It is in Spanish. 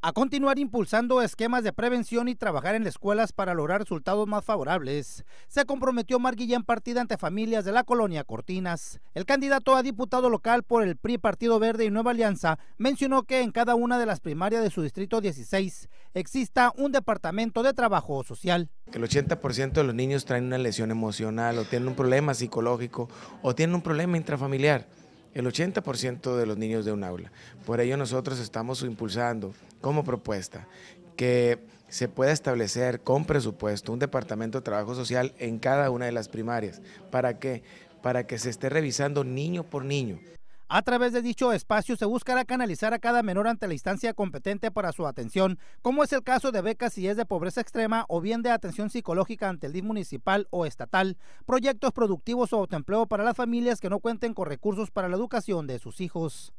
a continuar impulsando esquemas de prevención y trabajar en las escuelas para lograr resultados más favorables. Se comprometió marguilla Partida ante familias de la colonia Cortinas. El candidato a diputado local por el PRI Partido Verde y Nueva Alianza mencionó que en cada una de las primarias de su distrito 16 exista un departamento de trabajo social. Que el 80% de los niños traen una lesión emocional o tienen un problema psicológico o tienen un problema intrafamiliar el 80% de los niños de un aula. Por ello nosotros estamos impulsando como propuesta que se pueda establecer con presupuesto un departamento de trabajo social en cada una de las primarias. ¿Para qué? Para que se esté revisando niño por niño. A través de dicho espacio se buscará canalizar a cada menor ante la instancia competente para su atención, como es el caso de becas si es de pobreza extrema o bien de atención psicológica ante el DIF municipal o estatal, proyectos productivos o empleo para las familias que no cuenten con recursos para la educación de sus hijos.